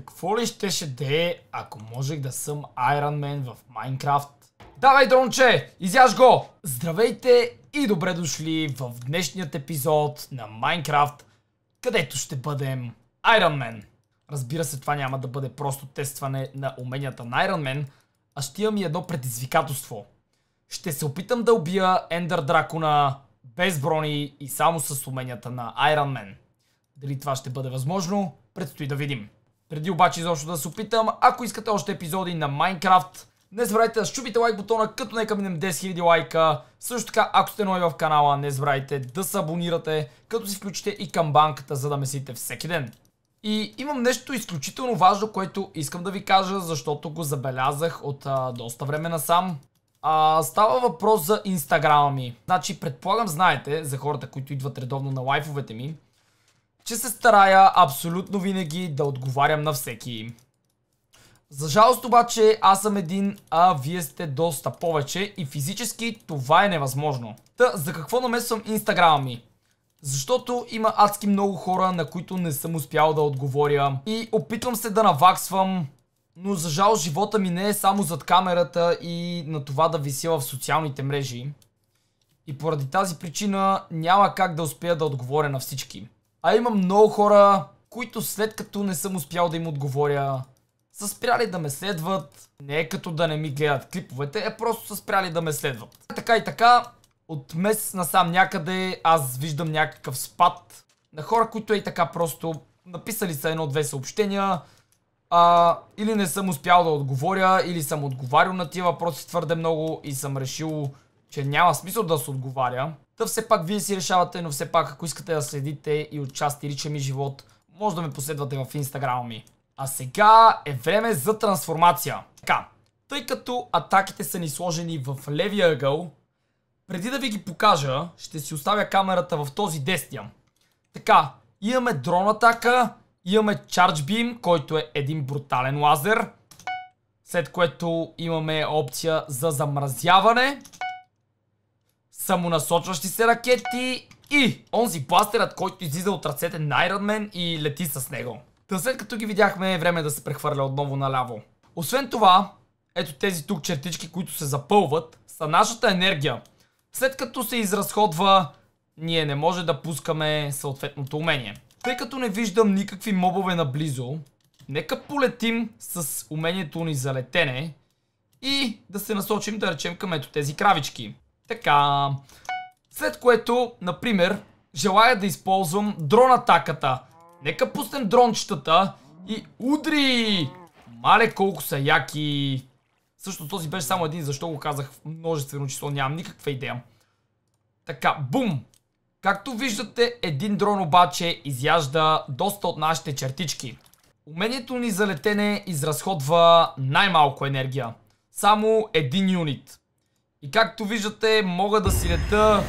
Какво ли щеше да е, ако можех да съм Iron Man в Майнкрафт? Давай, дронче! Изяж го! Здравейте и добре дошли в днешният епизод на Майнкрафт, където ще бъдем Iron Man. Разбира се, това няма да бъде просто тестване на уменията на Iron Man, а ще имам и едно предизвикателство. Ще се опитам да убия Ендър Дракона без брони и само с уменията на Iron Man. Дали това ще бъде възможно, предстои да видим. Преди обаче изобщо да се опитам, ако искате още епизоди на Майнкрафт, не забравяйте да щупите лайк бутона, като нека минем 10 000 лайка. Също така, ако сте нови в канала, не забравяйте да се абонирате, като си включите и камбанката, за да месите всеки ден. И имам нещо изключително важно, което искам да ви кажа, защото го забелязах от а, доста време насам. А, става въпрос за инстаграма ми. Значи, предполагам, знаете, за хората, които идват редовно на лайфовете ми, че се старая абсолютно винаги да отговарям на всеки. За жалост обаче аз съм един, а вие сте доста повече и физически това е невъзможно. Та, за какво намесвам инстаграма ми? Защото има адски много хора, на които не съм успял да отговоря и опитвам се да наваксвам, но за жал живота ми не е само зад камерата и на това да висила в социалните мрежи. И поради тази причина няма как да успея да отговоря на всички. А има много хора, които след като не съм успял да им отговоря, са спряли да ме следват. Не е като да не ми гледат клиповете, е просто са спряли да ме следват. Така и така, от месец насам някъде аз виждам някакъв спад на хора, които е и така просто написали са едно-две съобщения, а, или не съм успял да отговоря, или съм отговарял на тия въпроси твърде много и съм решил че няма смисъл да се отговаря. Та все пак вие си решавате, но все пак ако искате да следите и отчасти рича ми живот, може да ме последвате в инстаграма ми. А сега е време за трансформация. Така, тъй като атаките са ни сложени в левия ъгъл, преди да ви ги покажа, ще си оставя камерата в този десния. Така, имаме дрон атака, имаме Charge Beam, който е един брутален лазер, след което имаме опция за замразяване, самонасочващи се ракети и онзи бластерът, който излиза от ръцете на Iron и лети с него. Та след като ги видяхме е време да се прехвърля отново наляво. Освен това, ето тези тук чертички, които се запълват, са нашата енергия. След като се изразходва, ние не може да пускаме съответното умение. Тъй като не виждам никакви мобове наблизо, нека полетим с умението ни за летене и да се насочим да речем към ето тези кравички. Така. След което, например, желая да използвам дрон атаката. Нека пуснем дрончетата и удри! Мале колко са яки! Също този беше само един, защо го казах в множествено число, нямам никаква идея. Така, бум! Както виждате, един дрон обаче изяжда доста от нашите чертички. Умението ни за летене изразходва най-малко енергия. Само един юнит. И както виждате, мога да си лета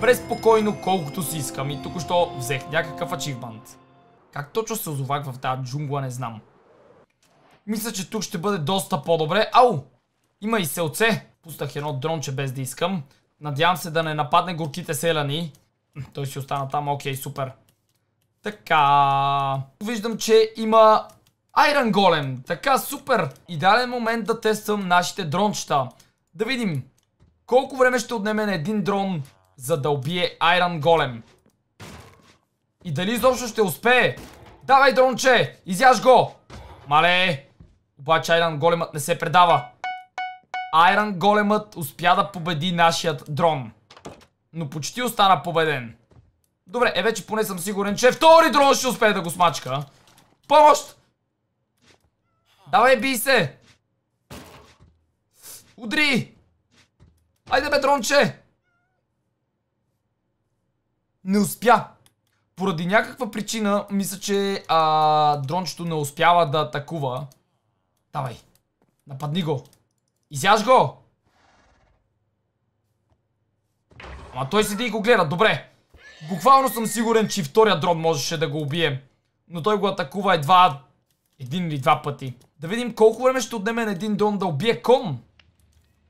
преспокойно колкото си искам. И току-що взех някакъв ачивмент. Как точно се озовах в тази джунгла, не знам. Мисля, че тук ще бъде доста по-добре. Ау! Има и селце. Пустах едно дронче без да искам. Надявам се да не нападне горките селяни. Той си остана там. Окей, супер. Така. Виждам, че има айрон Голем. Така, супер. Идеален момент да тествам нашите дрончета. Да видим колко време ще отнеме на един дрон, за да убие Айран Голем. И дали изобщо ще успее? Давай, дронче! Изяж го! Мале! Обаче Айран Големът не се предава. Айран Големът успя да победи нашият дрон. Но почти остана победен. Добре, е вече поне съм сигурен, че втори дрон ще успее да го смачка. Помощ! Давай, бий се! Удри! Айде, бе, дронче! Не успя. Поради някаква причина, мисля, че а, дрончето не успява да атакува. Давай. Нападни го. Изяж го! Ама той седи и го гледа. Добре. Буквално съм сигурен, че и втория дрон можеше да го убие. Но той го атакува едва един или два пъти. Да видим колко време ще отнеме на един дрон да убие кон.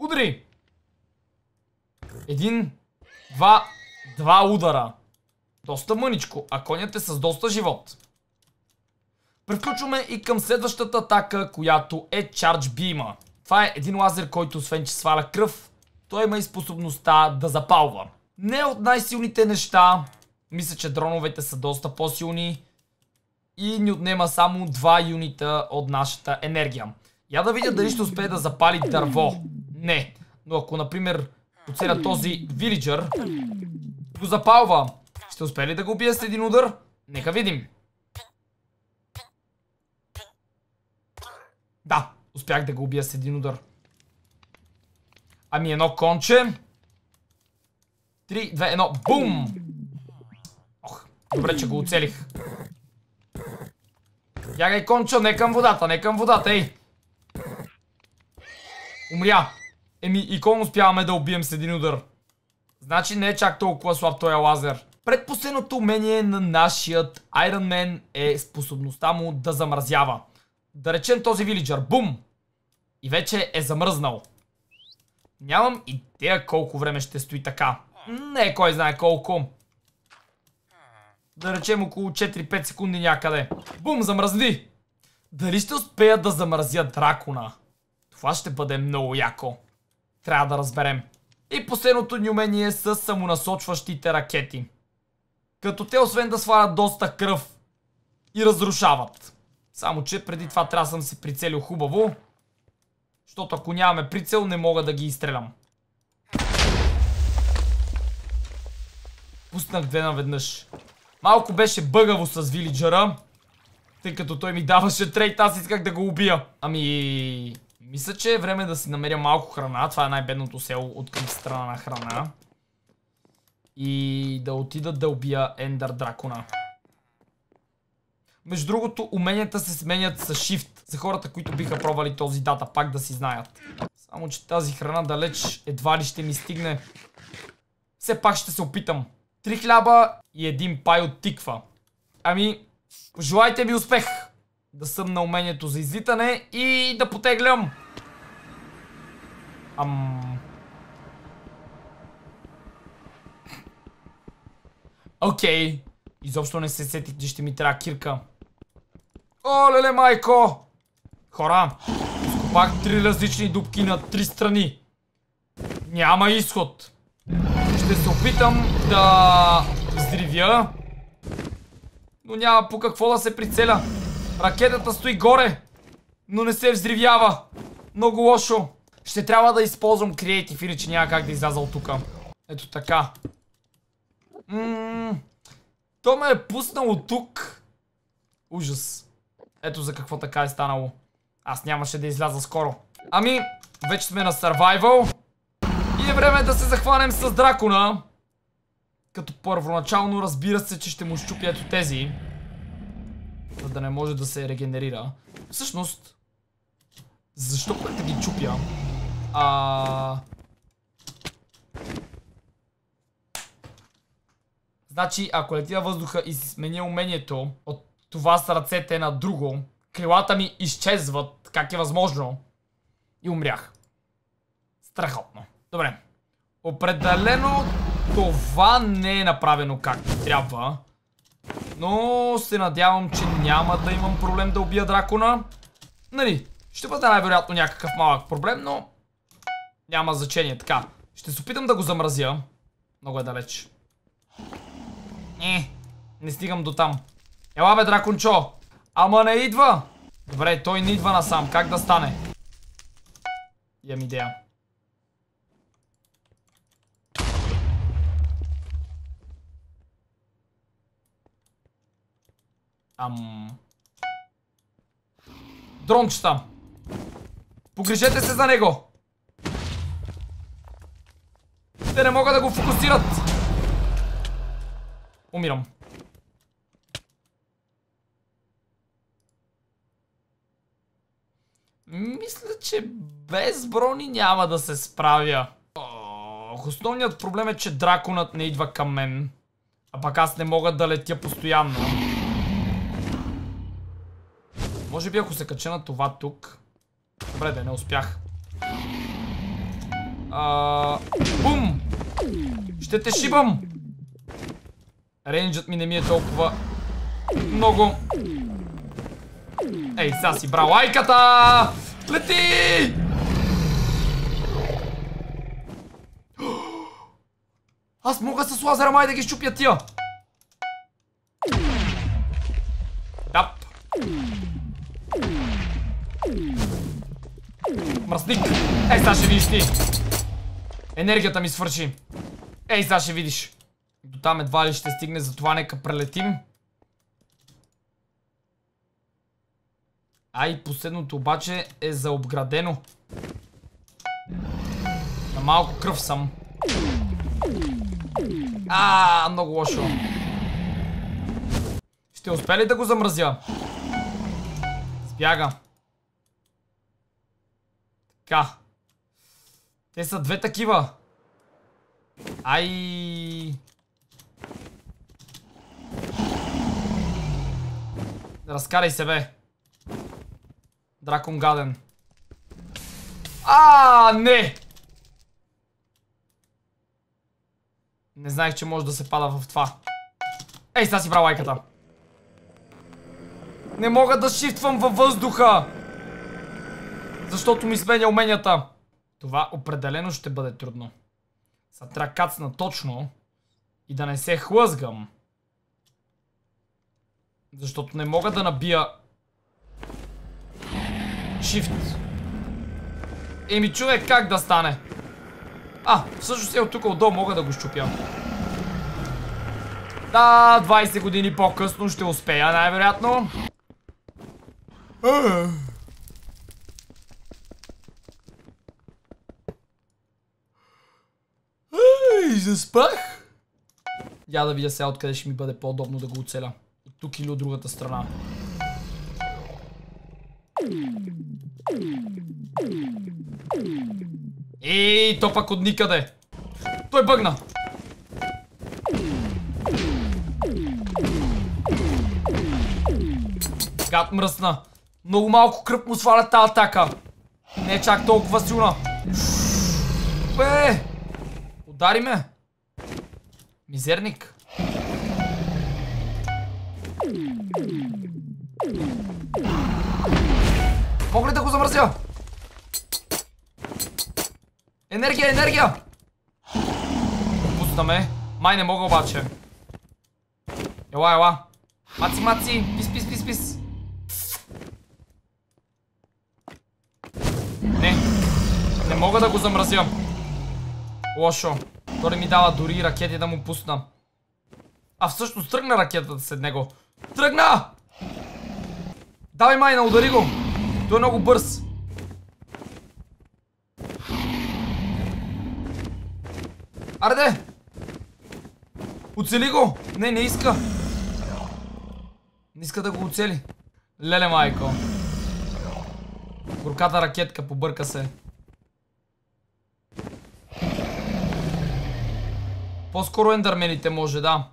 Удари! Един, два, два удара. Доста мъничко, а конят е с доста живот. Приключваме и към следващата атака, която е Charge Beam. Това е един лазер, който освен че сваля кръв, той има и способността да запалва. Не от най-силните неща. Мисля, че дроновете са доста по-силни. И ни отнема само два юнита от нашата енергия. Я да видя дали ще успее да запали дърво. Не. Но ако, например, оцеля този вилиджър, го запалва. Ще успее ли да го убия с един удар? Нека видим. Да, успях да го убия с един удар. Ами едно конче. Три, две, едно. Бум! Ох, добре, че го оцелих. Ягай кончо, не към водата, не към водата, ей! Умря. Еми, и успяваме да убием с един удар. Значи не е чак толкова слаб този е лазер. Предпоследното умение на нашият Iron Man е способността му да замразява. Да речем този вилиджър. Бум! И вече е замръзнал. Нямам идея колко време ще стои така. Не е кой знае колко. Да речем около 4-5 секунди някъде. Бум, замръзли! Дали ще успея да замразя дракона? Това ще бъде много яко трябва да разберем. И последното ни умение е са самонасочващите ракети. Като те освен да свалят доста кръв и разрушават. Само, че преди това трябва да съм се прицелил хубаво. Защото ако нямаме прицел, не мога да ги изстрелям. Пуснах две наведнъж. Малко беше бъгаво с вилиджера. Тъй като той ми даваше трейд, аз исках да го убия. Ами... Мисля, че е време да си намеря малко храна. Това е най-бедното село от към страна на храна. И да отида да убия Ендър Дракона. Между другото, уменията се сменят с Shift за хората, които биха пробвали този дата пак да си знаят. Само, че тази храна далеч едва ли ще ми стигне. Все пак ще се опитам. Три хляба и един пай от тиква. Ами, пожелайте ви успех! да съм на умението за излитане и да потеглям. Ам... Окей. Okay. Изобщо не се сетих, че ще ми трябва кирка. О, леле, майко! Хора, пак три различни дубки на три страни. Няма изход. Ще се опитам да взривя, но няма по какво да се прицеля. Ракетата стои горе, но не се взривява. Много лошо. Ще трябва да използвам креатив, иначе няма как да изляза от Ето така. То ме е пуснало тук. Ужас. Ето за какво така е станало. Аз нямаше да изляза скоро. Ами, вече сме на survival. И е време да се захванем с дракона. Като първоначално разбира се, че ще му щупи ето тези за да не може да се регенерира. Всъщност, защо пък да ги чупя? А... Значи, ако на въздуха и си сменя умението от това с ръцете на друго, крилата ми изчезват, как е възможно, и умрях. Страхотно. Добре. Определено това не е направено както трябва. Но се надявам, че няма да имам проблем да убия дракона. Нали, ще бъде най-вероятно някакъв малък проблем, но няма значение. Така, ще се опитам да го замразя. Много е далеч. Не, не стигам до там. Ела бе, дракончо! Ама не идва! Добре, той не идва насам. Как да стане? Ям идея. Ам... Дрончета. Погрижете се за него. Те не могат да го фокусират. Умирам. Мисля, че без брони няма да се справя. Ох, основният проблем е, че драконът не идва към мен. А пък аз не мога да летя постоянно. Може би ако се кача на това тук... Добре да не успях. А... Бум! Ще те шибам! Рейнджът ми не ми е толкова... Много... Ей, сега си брал лайката! Лети! Аз мога с лазера май да ги щупя тия! Дап! Мръсник! Ей, сега ще видиш ти! Енергията ми свърши. Ей, сега ще видиш. До там едва ли ще стигне, затова нека прелетим. Ай, последното обаче е заобградено. На малко кръв съм. А, много лошо. Ще успели ли да го замразя? Сбяга. Така. Те са две такива. Ай! Разкарай се, бе. Дракон гаден. А, не! Не знаех, че може да се пада в това. Ей, сега си правя лайката. Не мога да шифтвам във въздуха! Защото ми сменя уменията. Това определено ще бъде трудно. Са трябва кацна точно и да не се хлъзгам. Защото не мога да набия Shift. Еми човек, как да стане? А, всъщност е от тук отдолу мога да го щупям. Да, 20 години по-късно ще успея най-вероятно. Е, заспах. Я да видя сега откъде ще ми бъде по-удобно да го оцеля. От тук или от другата страна. Ей, то пак от никъде. Той бъгна. Гад мръсна. Много малко кръп му сваля тази атака. Не чак толкова силна. Бе! Удари ме! Мизерник. Мога ли да го замръзя? Енергия, енергия! ме. Май не мога обаче. Ела, ела. Маци, маци. Пис, пис, пис, пис. Не. Не мога да го замразя. Лошо. Той не ми дава дори ракети да му пусна. А всъщност тръгна ракетата след него. Тръгна! Давай майна, удари го! Той е много бърз. Арде! Оцели го! Не, не иска. Не иска да го оцели. Леле майко. Горката ракетка побърка се. По-скоро ендърмените може, да.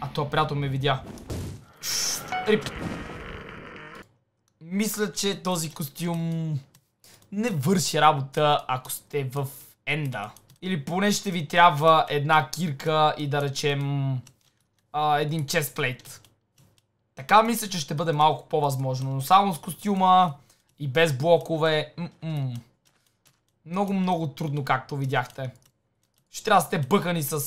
А то приятел ме видя. Рип. Мисля, че този костюм не върши работа, ако сте в енда. Или поне ще ви трябва една кирка и да речем а, един честплейт. Така мисля, че ще бъде малко по-възможно, но само с костюма и без блокове. М -м. Много, много трудно, както видяхте. Ще трябва да сте бъхани с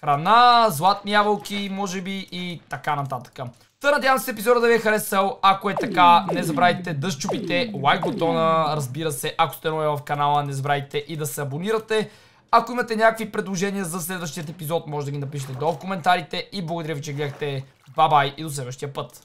храна, златни ябълки, може би и така нататък. Та надявам се епизода да ви е харесал. Ако е така, не забравяйте да щупите лайк бутона, разбира се. Ако сте нови в канала, не забравяйте и да се абонирате. Ако имате някакви предложения за следващия епизод, може да ги напишете долу в коментарите. И благодаря ви, че гледахте. Бабай и до следващия път.